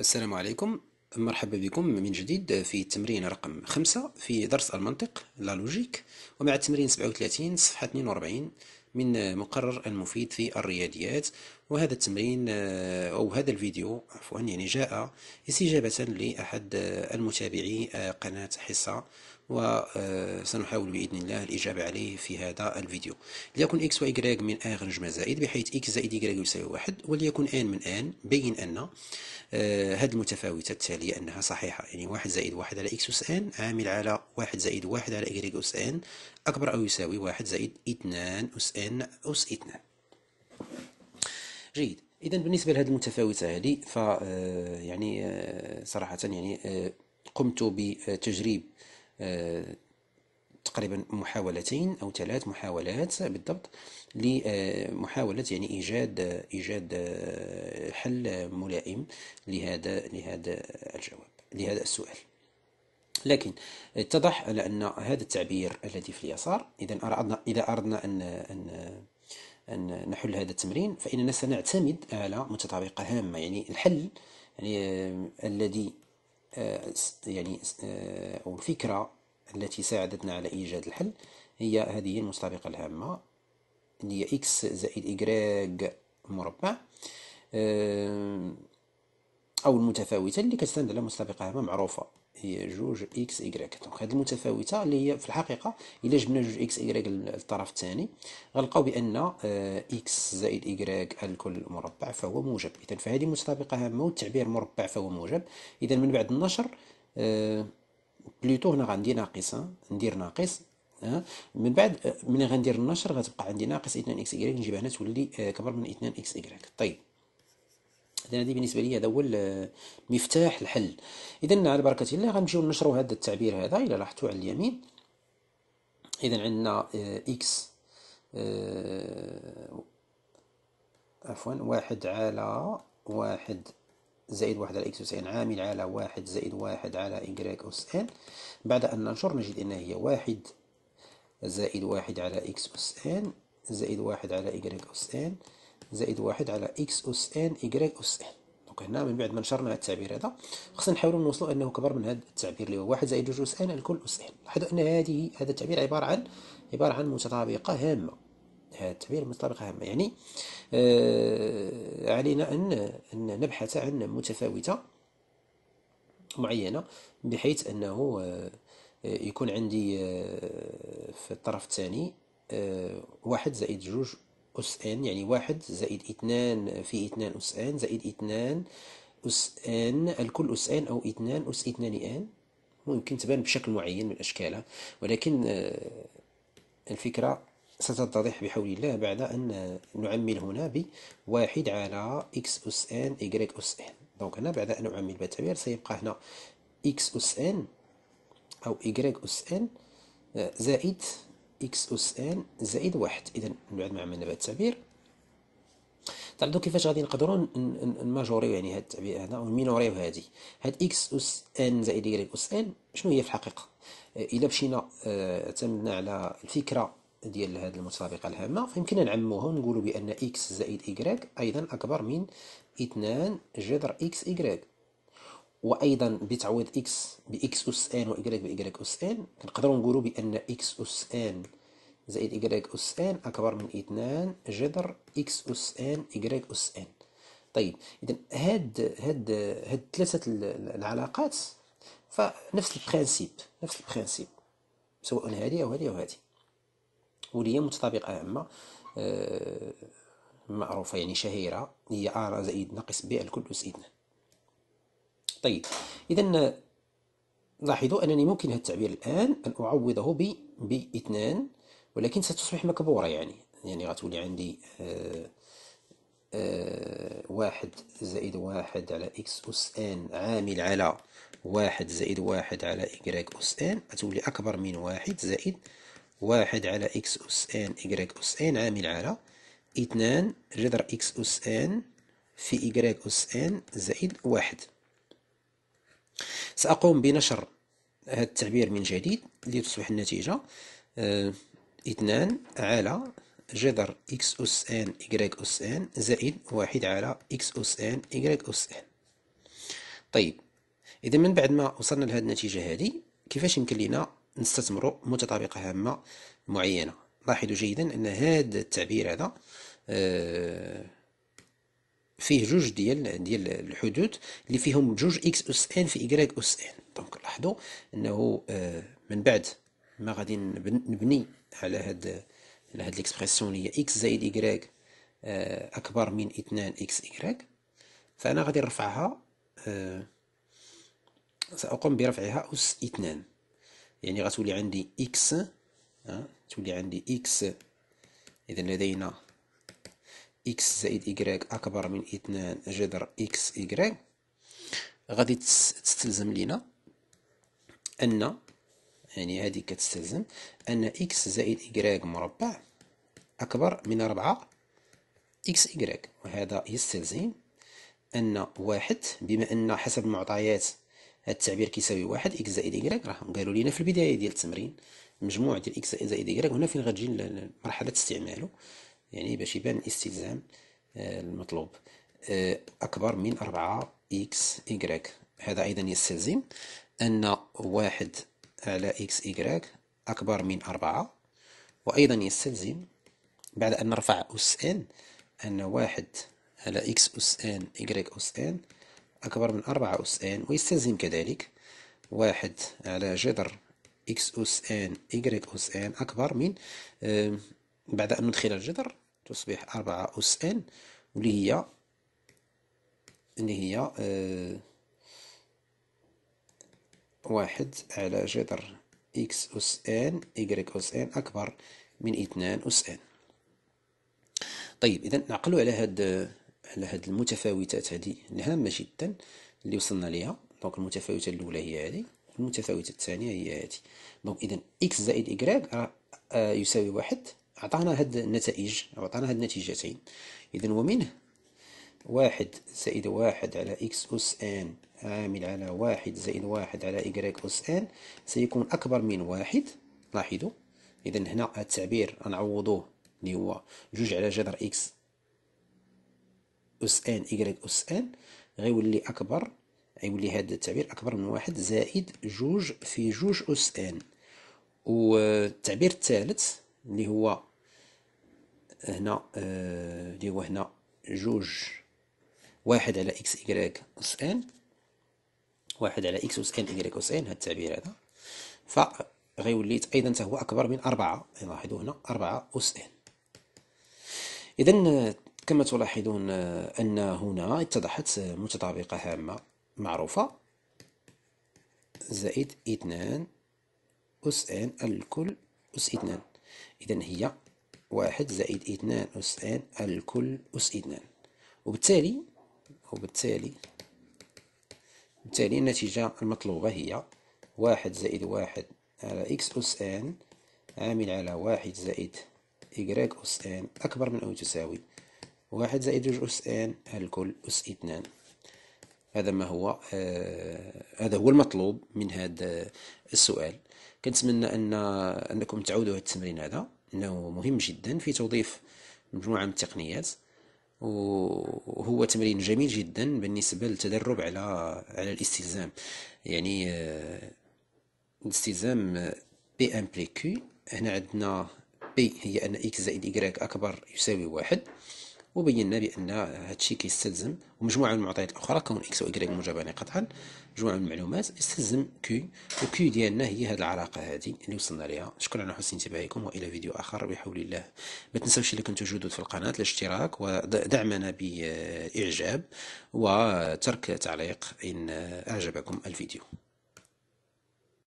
السلام عليكم مرحبا بكم من جديد في تمرين رقم خمسة في درس المنطق لا لوجيك ومع التمرين 37 صفحة 42 من مقرر المفيد في الرياضيات وهذا التمرين آه، أو هذا الفيديو عفوا يعني جاء استجابة لأحد آه، المتابعي آه، قناة حصة وسنحاول بإذن الله الإجابة عليه في هذا الفيديو ليكن إكس واي من آخر نجمة زائد بحيث إكس زائد واي يساوي واحد وليكن آن من آن بين أن هذه المتفاوتة التالية أنها صحيحة يعني واحد زائد واحد على إكس أس آن عامل على واحد زائد واحد على إيكغيك أس آن أكبر أو يساوي واحد زائد اثنان أس آن أس اثنان جيد اذا بالنسبه لهذه المتفاوته هذه ف آه، يعني آه، صراحه يعني آه، قمت بتجريب تقريبا محاولتين او ثلاث محاولات بالضبط لمحاوله يعني ايجاد ايجاد حل ملائم لهذا لهذا الجواب لهذا السؤال لكن اتضح على ان هذا التعبير الذي في اليسار اذا اردنا اذا اردنا ان ان أن نحل هذا التمرين فإننا سنعتمد على متطابقة هامة يعني الحل يعني آه، الذي آه، يعني آه، أو الفكرة التي ساعدتنا على إيجاد الحل هي هذه المتطابقة الهامة اللي هي إكس زائد إكراج مربع أو المتفاوتة اللي كتستند على مسابقه هامة معروفة هي جوج اكس ايكغيك دونك هذه المتفاوته اللي هي في الحقيقه الا جبنا جوج اكس ايكغيك للطرف الثاني غنلقاو بان آه، اكس زائد ايكغيك الكل مربع فهو موجب اذا فهذه متطابقه هامه والتعبير مربع فهو موجب اذا من بعد النشر آه، بلوتو بليتو هنا غندير ناقص آه، ندير ناقص من بعد ملي غندير النشر غتبقى عندي ناقص 2 اكس ايكغيك نجيبها هنا تولي كبر من 2 اكس ايكغيك طيب اذا هذه بالنسبه لي هذا هو مفتاح الحل اذا على بركه الله غنمشيو نشروا هذا التعبير هذا الى لاحظتوا على اليمين اذا عندنا اكس آه، آه، عفوا واحد على واحد زائد واحد على إكس أس إن عامل على واحد زائد واحد على إكراك أس إن بعد أن ننشر نجد أنها هي واحد زائد واحد على إكس أس إن زائد واحد على إكراك أس إن زائد واحد على اكس أس ان إيكغيك أس ان دونك هنا من بعد ما نشرنا هذا التعبير هذا خصنا نحاولوا نوصلوا انه كبر من هذا التعبير اللي هو واحد زائد جوج أس ان الكل أس ان لاحظوا ان هذه هذا التعبير عبارة عن عبارة عن متطابقة هامة هذا التعبير متطابقة هامة يعني آه علينا أن, أن نبحث عن متفاوتة معينة بحيث أنه آه يكون عندي آه، في الطرف الثاني آه، واحد زائد جوج أس إن يعني واحد زائد اثنان في اثنان أس إن زائد اثنان أس إن الكل أس إن أو اثنان أس اثنان إن ممكن تبان بشكل معين من أشكالها ولكن آه، الفكرة ستتضح بحول الله بعد أن نعمل هنا بواحد على x أس إن y أس إن دونك هنا بعد أن نعمل بالتعبير سيبقى هنا x أس إن أو y أس إن زائد إكس أس إن زائد واحد إذا من بعد ما عملنا بهذا التعبير تعرفوا طيب، كيفاش غادي نقدروا نماجوريو يعني هاد التعبير هذا ونمينوريو هادي هاد إكس أس إن زائد إيكغيك أس إن شنو هي في الحقيقة آه، إلا مشينا آه، اعتمدنا على الفكرة ديال هاد المتسابقة الهامة فيمكننا نعموها ونقولوا بأن إكس زائد إيكغيك أيضا أكبر من اثنان جذر إكس إيكغيك وايضا بتعويض اكس باكس اس ان واي باي اس ان كنقدروا نقولوا بان اكس اس ان زائد ايكغيك اس ان اكبر من 2 جذر اكس اس ان ايكغيك اس ان طيب اذا هاد هاد هاد ثلاثه العلاقات فنفس البرينسيب نفس البرينسيب سواء هذه او هذه او هذه واللي هي متطابقه عامه آه، معروفه يعني شهيره هي ار زائد ناقص ب الكل اس 2 طيب إذا لاحظوا أنني ممكن هذا التعبير الآن أن أعوضه ب باثنان ولكن ستصبح مكبورة يعني يعني غتولي عندي آآ آه، آه، واحد زائد واحد على إكس أس إن عامل على واحد زائد واحد على إكراك أس إن غتولي أكبر من واحد زائد واحد على إكس أس إن إكراك أس إن عامل على اثنان جذر إكس أس إن في إكراك أس إن زائد واحد سأقوم بنشر هذا التعبير من جديد لتصبح النتيجة آه، اثنان على جذر x أس ان y أس ان زائد واحد على x أس ان y أس ان طيب إذا من بعد ما وصلنا لهذه النتيجة هذه كيفاش يمكن لنا نستثمر متطابقة هامة معينة لاحظوا جيدا أن هذا التعبير هذا آه فيه جوج ديال ديال الحدود اللي فيهم جوج اكس اس ان في ايكغيك اس ان دونك لاحظوا انه آه، من بعد ما غادي نبني على هاد على هاد ليكسبرسيون اللي هي اكس زائد ايكغيك آه، اكبر من 2 اكس ايكغيك فانا غادي نرفعها آه، ساقوم برفعها اس 2 يعني غتولي عندي اكس تولي عندي اكس اذا لدينا إكس زائد إيكغيك أكبر من اثنان جذر إكس إيكغيك غادي تستلزم لينا أن يعني هذه كتستلزم أن إكس زائد إيكغيك مربع أكبر من ربعة إكس إيكغيك وهذا يستلزم أن واحد بما أن حسب المعطيات هذا التعبير كيساوي واحد إكس زائد إيكغيك راه قالوا لينا في البداية ديال التمرين مجموع ديال إكس زائد إيكغيك هنا فين غتجي مرحلة استعماله يعني باش يبان الاستلزام آه، المطلوب آه، أكبر من أربعة إكس إيكغيك هذا أيضا يستلزم أن واحد على إكس إيكغيك أكبر من أربعة وأيضا يستلزم بعد أن نرفع أس إن أن واحد على إكس أس إن إيكغيك أس إن أكبر من أربعة أس إن ويستلزم كذلك واحد على جذر إكس أس إن إيكغيك أس إن أكبر من آه، بعد أن ندخل الجذر تصبح أربعة أس إن واللي هي اللي هي آه، واحد على جذر إكس أس إن إيكغيك أس إن أكبر من 2 أس إن طيب إذا نعقلوا على هاد على هاد المتفاوتات هذه الهامة جدا اللي وصلنا ليها دونك المتفاوتة الأولى هي هذه المتفاوتة الثانية هي هذه دونك إذا إكس زائد إيكغيك آه، آه، يساوي واحد أعطانا هاد النتائج أو أعطانا هاد النتيجتين إذا ومنه واحد زائد واحد على إكس أس إن عامل على واحد زائد واحد على إيكغيك أس إن سيكون أكبر من واحد لاحظوا إذا هنا هاد التعبير غنعوضوه اللي هو جوج على جذر إكس أس إن إيكغيك أس إن غيولي أكبر غيولي هاد التعبير أكبر من واحد زائد جوج في جوج أس إن والتعبير الثالث اللي هو هنا اللي آه، هنا جوج واحد على اكس إيكغيك أس إن واحد على اكس أس إن إيكغيك أس إن هاد التعبير هذا غيوليت أيضا هو أكبر من أربعة لاحظوا هنا أربعة أس إن إذا كما تلاحظون آه، أن هنا اتضحت آه، متطابقة هامة معروفة زائد اثنان أس إن الكل أس اثنان إذا هي واحد زائد اثنان أس ان الكل أس اثنان وبالتالي وبالتالي بالتالي النتيجة المطلوبة هي واحد زائد واحد على إكس أس ان عامل على واحد زائد إكراك أس ان أكبر من أو تساوي واحد زائد جوج أس ان الكل أس اثنان هذا ما هو آه هذا هو المطلوب من هذا السؤال كنتمنى ان انكم تعودوا هذا التمرين هذا أنه مهم جدا في توظيف مجموعة من التقنيات وهو تمرين جميل جدا بالنسبة للتدرب على على الاستلزام يعني آه، الاستلزام بي ام بلي كي هنا عندنا بي هي أن إكس زائد ايكغيك أكبر يساوي واحد وبينا بأن هادشي كيستلزم ومجموعة من المعطيات الأخرى كون إكس وإكراك موجبان قطعا مجموعه من المعلومات استلزم كي وكي ديالنا هي هذه العلاقه هذه اللي وصلنا ليها شكرا على حسن انتباهكم والى فيديو اخر بحول الله ما تنساوش الا كنتو جدد في القناه الاشتراك ودعمنا باعجاب وترك تعليق ان اعجبكم الفيديو